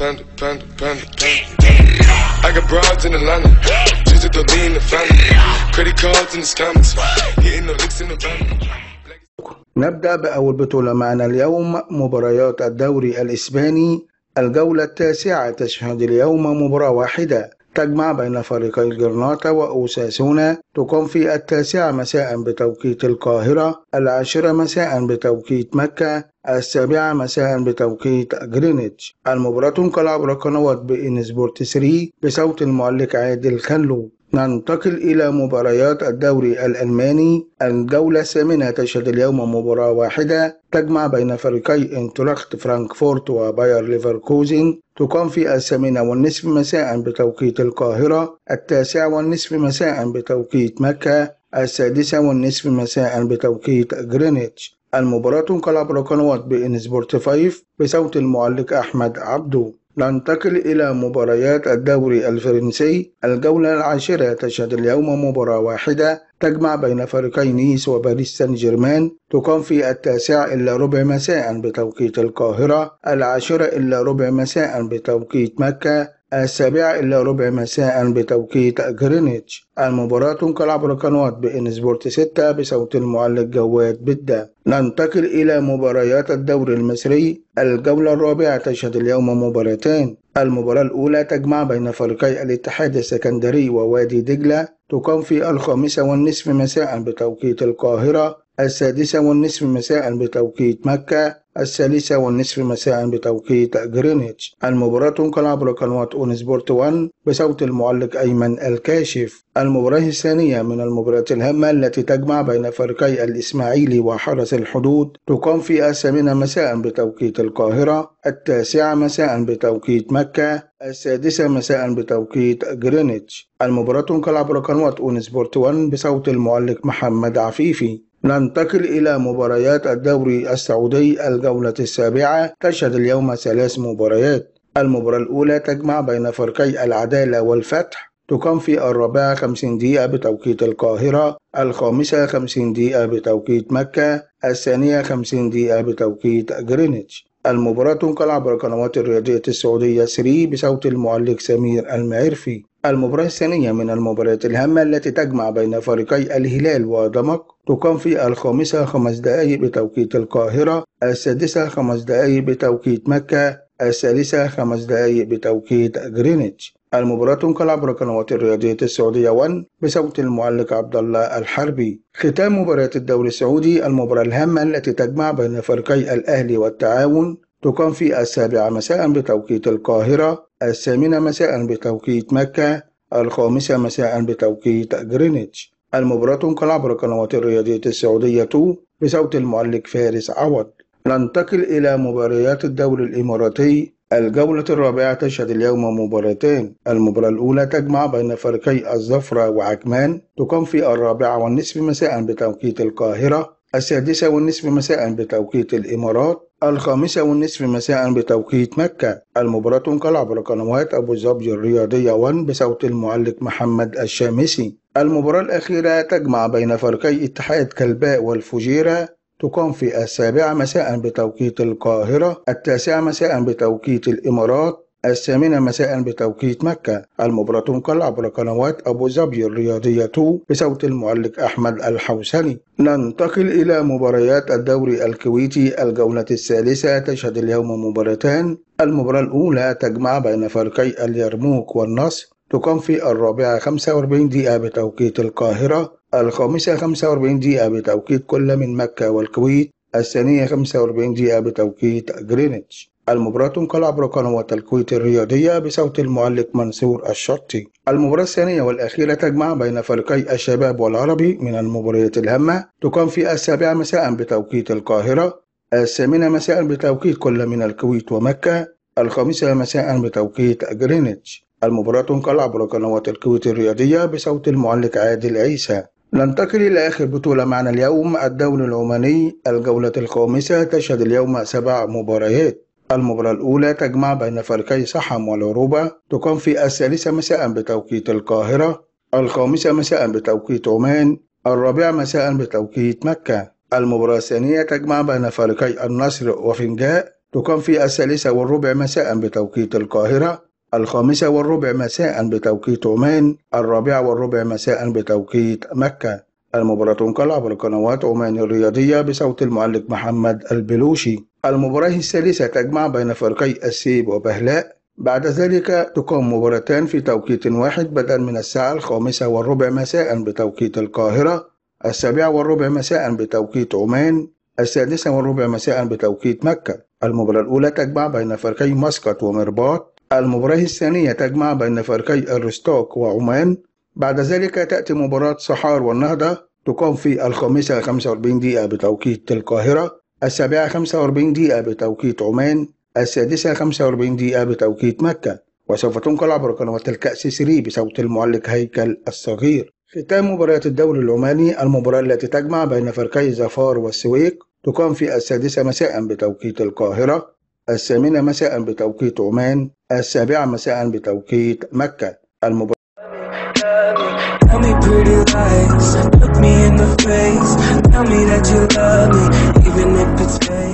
panda, panda, panda, panda. I got broads in Atlanta, just at the lean the family. Credit cards in the scammers, hitting the licks in the van. نبدأ بأول بطولة معنا اليوم مباريات الدوري الإسباني الجولة التاسعة تشهد اليوم مباراة واحدة تجمع بين فريقي الجرناطة وأوساسونا تقام في التاسعة مساء بتوقيت القاهرة العاشرة مساء بتوقيت مكة السابعة مساء بتوقيت جرينتش المباراة تنقل عبر قنوات بي إن سبورت 3 بصوت المعلق عادل خنلو ننتقل إلى مباريات الدوري الألماني الجولة الثامنة تشهد اليوم مباراة واحدة تجمع بين فريقي انتراخت فرانكفورت وباير ليفركوزن تقام في الثامنة والنصف مساء بتوقيت القاهرة التاسعة والنصف مساء بتوقيت مكة السادسة والنصف مساء بتوقيت جرينتش المباراة تنقلب قنوات بي ان سبورت فايف بصوت المعلق أحمد عبدو ننتقل إلى مباريات الدوري الفرنسي الجولة العاشرة تشهد اليوم مباراة واحدة تجمع بين فريقي نيس وباريس سان جيرمان تقام في التاسعة إلا ربع مساء بتوقيت القاهرة العاشرة إلا ربع مساء بتوقيت مكة السابعة إلا ربع مساء بتوقيت جرينتش المباراة تنقل عبر قنوات بإن سبورت 6 بصوت المعلق جواد بدة ننتقل إلى مباريات الدوري المصري الجولة الرابعة تشهد اليوم مباراتين المباراة الأولى تجمع بين فريقي الاتحاد السكندري ووادي دجلة تقام في الخامسة والنصف مساء بتوقيت القاهرة السادسة والنصف مساء بتوقيت مكة الثالثة والنصف مساء بتوقيت جرينتش المباراة تنقل عبر قنوات أون سبورت 1 بصوت المعلق أيمن الكاشف المباراة الثانية من المباريات الهامة التي تجمع بين فريقي الإسماعيلي وحرس الحدود تقام في الثامنة مساء بتوقيت القاهرة التاسعة مساء بتوقيت مكة السادسة مساء بتوقيت جرينتش المباراة تنقل عبر قنوات أون سبورت 1 بصوت المعلق محمد عفيفي ننتقل إلى مباريات الدوري السعودي الجولة السابعة تشهد اليوم ثلاث مباريات المباراة الأولى تجمع بين فرقي العدالة والفتح تقام في الرابعة 50 دقيقة بتوقيت القاهرة الخامسة 50 دقيقة بتوقيت مكة الثانية 50 دقيقة بتوقيت جرينتش المباراة تنقل عبر قنوات الرياضية السعودية سري بصوت المعلق سمير المعرفي المباراة الثانية من المباريات الهامة التي تجمع بين فريقي الهلال ودمك تقام في الخامسة خمس دقائق بتوقيت القاهرة السادسة خمس دقائق بتوقيت مكة الثالثة خمس دقائق بتوقيت جرينتش المباراة تنقل عبر قنوات الرياضية السعودية 1 بصوت المعلق عبد الله الحربي. ختام مباراة الدوري السعودي المباراة الهامة التي تجمع بين فريقي الأهلي والتعاون تقام في السابعة مساء بتوقيت القاهرة الثامنة مساء بتوقيت مكة الخامسة مساء بتوقيت جرينتش المباراة تنقل عبر قنوات الرياضية السعودية بصوت المعلق فارس عوض ننتقل إلى مباريات الدوري الإماراتي الجولة الرابعة تشهد اليوم مباراتين المباراة الأولى تجمع بين فريقي الزفرة وعكمان تقام في الرابعة والنصف مساء بتوقيت القاهرة السادسة والنصف مساء بتوقيت الإمارات الخامسة والنصف مساء بتوقيت مكة المباراة تنقل عبر قنوات أبو ظبي الرياضية 1 بصوت المعلق محمد الشامسي المباراة الأخيرة تجمع بين فريقي اتحاد كلباء والفجيرة تقام في السابعة مساء بتوقيت القاهرة التاسعة مساء بتوقيت الإمارات الثامنة مساء بتوقيت مكة المباراة تنقل عبر قنوات أبو ظبي الرياضية 2 بصوت المعلق أحمد الحوسني ننتقل إلى مباريات الدوري الكويتي الجولة الثالثة تشهد اليوم مباراتان المباراة الأولى تجمع بين فريقي اليرموك والنصر تقام في الرابعة 45 دقيقة بتوقيت القاهرة الخامسة 45 دقيقة بتوقيت كل من مكة والكويت الثانية 45 دقيقة بتوقيت جرينتش المباراة تنقل عبر قنوات الكويت الرياضية بصوت المعلق منصور الشطي المباراة الثانية والأخيرة تجمع بين فريقي الشباب والعربي من المباريات الهامة تقام في السابعة مساء بتوقيت القاهرة الثامنة مساء بتوقيت كل من الكويت ومكة الخامسة مساء بتوقيت جرينتش المباراة تنقل عبر قنوات الكويت الرياضية بصوت المعلق عادل عيسى ننتقل إلى آخر بطولة معنا اليوم الدوري العماني الجولة الخامسة تشهد اليوم سبع مباريات المباراة الأولى تجمع بين فريقي سحم والعروبة تقام في الثالثة مساء بتوقيت القاهرة الخامسة مساء بتوقيت عمان الرابعة مساء بتوقيت مكة المباراة الثانية تجمع بين فريقي النصر وفنجاء تقام في الثالثة والربع مساء بتوقيت القاهرة الخامسة والربع مساء بتوقيت عمان الرابعة والربع مساء بتوقيت مكة المباراة تنقل عبر قنوات عمان الرياضية بصوت المعلق محمد البلوشي المباراة الثالثة تجمع بين فريقي السيب وبهلاء بعد ذلك تقام مباراتان في توقيت واحد بدءا من الساعة الخامسة والربع مساء بتوقيت القاهرة السابعة والربع مساء بتوقيت عمان السادسة والربع مساء بتوقيت مكة المباراة الأولى تجمع بين فريقي مسقط ومرباط المباراة الثانية تجمع بين فريقي الرستوك وعمان بعد ذلك تأتي مباراة صحار والنهضة تقام في الخامسة 45 دقيقة بتوقيت القاهرة السابعة 45 دقيقة بتوقيت عمان السادسة 45 دقيقة بتوقيت مكة وسوف تنقل عبر قنوات الكأس 3 بصوت المعلق هيكل الصغير ختام مباريات الدوري العماني المباراة التي تجمع بين فرقي زفار والسويق تقام في السادسة مساء بتوقيت القاهرة الثامنة مساء بتوقيت عمان السابعة مساء بتوقيت مكة المباراة Tell me pretty lies, look me in the face Tell me that you love me, even if it's fake